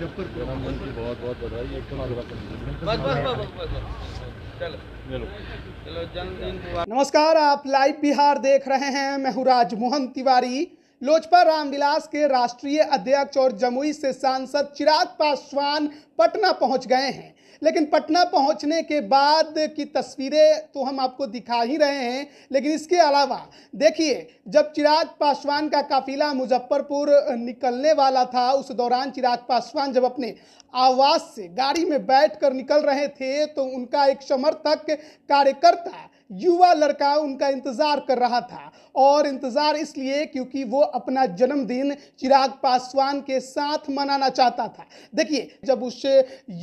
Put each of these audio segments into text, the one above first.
बहुत बहुत बधाई तो नमस्कार आप लाइव बिहार देख रहे हैं मैं हूँ राज मोहन तिवारी लोजपा रामविलास के राष्ट्रीय अध्यक्ष और जमुई से सांसद चिराग पासवान पटना पहुंच गए हैं लेकिन पटना पहुंचने के बाद की तस्वीरें तो हम आपको दिखा ही रहे हैं लेकिन इसके अलावा देखिए जब चिराग पासवान का काफिला मुजफ्फरपुर निकलने वाला था उस दौरान चिराग पासवान जब अपने आवास से गाड़ी में बैठकर निकल रहे थे तो उनका एक समर्थक कार्यकर्ता युवा लड़का उनका इंतज़ार कर रहा था और इंतज़ार इसलिए क्योंकि वो अपना जन्मदिन चिराग पासवान के साथ मनाना चाहता था देखिए जब उस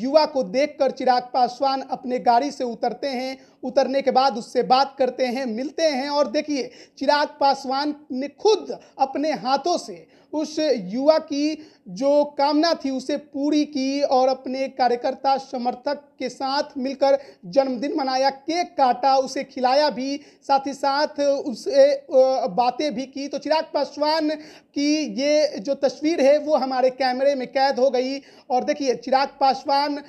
युवा को देखकर चिराग पासवान अपने गाड़ी से उतरते हैं उतरने के बाद उससे बात करते हैं मिलते हैं और देखिए चिराग पासवान ने खुद अपने हाथों से उस युवा की जो कामना थी उसे पूरी की और अपने कार्यकर्ता समर्थक के साथ मिलकर जन्मदिन मनाया केक काटा उसे खिलाया भी साथ ही साथ उसे बातें भी की तो चिराग पासवान की ये जो तस्वीर है वो हमारे कैमरे में कैद हो गई और देखिए चिराग पासवान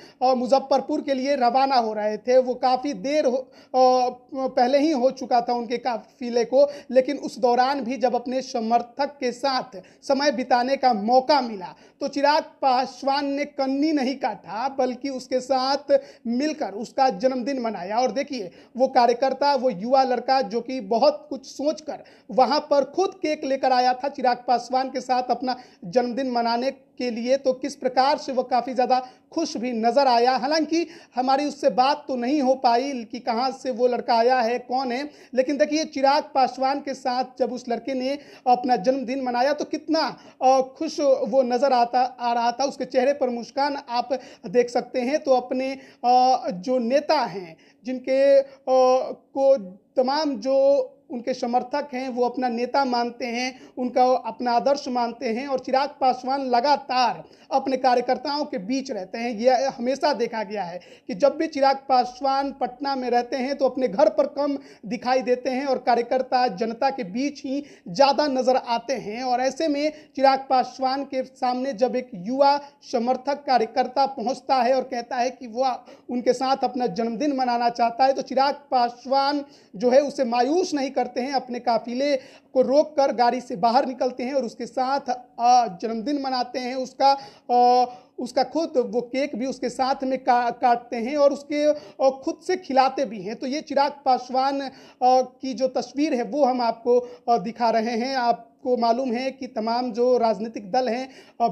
मुजफ्फरपुर के लिए रवाना हो रहे थे वो काफ़ी देर पहले ही हो चुका था उनके काफिले को लेकिन उस दौरान भी जब अपने समर्थक के साथ समय बिताने का मौका मिला तो चिराग पासवान ने कन्नी नहीं काटा बल्कि उसके साथ मिलकर उसका जन्मदिन मनाया और देखिए वो कार्यकर्ता वो युवा लड़का जो कि बहुत कुछ सोचकर वहां पर खुद केक लेकर आया था चिराग पासवान के साथ अपना जन्मदिन मनाने के लिए तो किस प्रकार से वह काफ़ी ज़्यादा खुश भी नज़र आया हालांकि हमारी उससे बात तो नहीं हो पाई कि कहाँ से वो लड़का आया है कौन है लेकिन देखिए चिराग पासवान के साथ जब उस लड़के ने अपना जन्मदिन मनाया तो कितना खुश वो नज़र आता आ रहा था उसके चेहरे पर मुस्कान आप देख सकते हैं तो अपने जो नेता हैं जिनके को तमाम जो उनके समर्थक हैं वो अपना नेता मानते हैं उनका अपना आदर्श मानते हैं और चिराग पासवान लगातार अपने कार्यकर्ताओं के बीच रहते हैं यह हमेशा देखा गया है कि जब भी चिराग पासवान पटना में रहते हैं तो अपने घर पर कम दिखाई देते हैं और कार्यकर्ता जनता के बीच ही ज़्यादा नज़र आते हैं और ऐसे में चिराग पासवान के सामने जब एक युवा समर्थक कार्यकर्ता पहुँचता है और कहता है कि वह उनके साथ अपना जन्मदिन मनाना चाहता है तो चिराग पासवान जो है उसे मायूस नहीं करते हैं अपने काफिले को रोक कर गाड़ी से बाहर निकलते हैं और उसके साथ जन्मदिन मनाते हैं उसका आ, उसका खुद वो केक भी उसके साथ में का, काटते हैं और उसके और खुद से खिलाते भी हैं तो ये चिराग पासवान की जो तस्वीर है वो हम आपको दिखा रहे हैं आप को मालूम है कि तमाम जो राजनीतिक दल हैं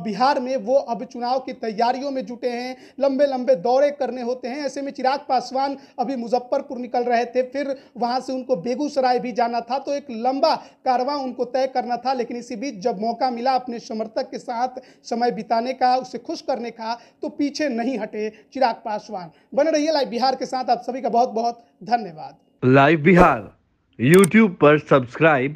बिहार में वो अब चुनाव की तैयारियों में जुटे हैं लंबे लंबे दौरे करने होते हैं ऐसे में चिराग पासवान अभी मुजफ्फरपुर निकल रहे थे फिर वहाँ से उनको बेगूसराय भी जाना था तो एक लंबा कारवा उनको तय करना था लेकिन इसी बीच जब मौका मिला अपने समर्थक के साथ समय बिताने का उसे खुश करने का तो पीछे नहीं हटे चिराग पासवान बने रहिए लाइव बिहार के साथ आप सभी का बहुत बहुत धन्यवाद लाइव बिहार यूट्यूब पर सब्सक्राइब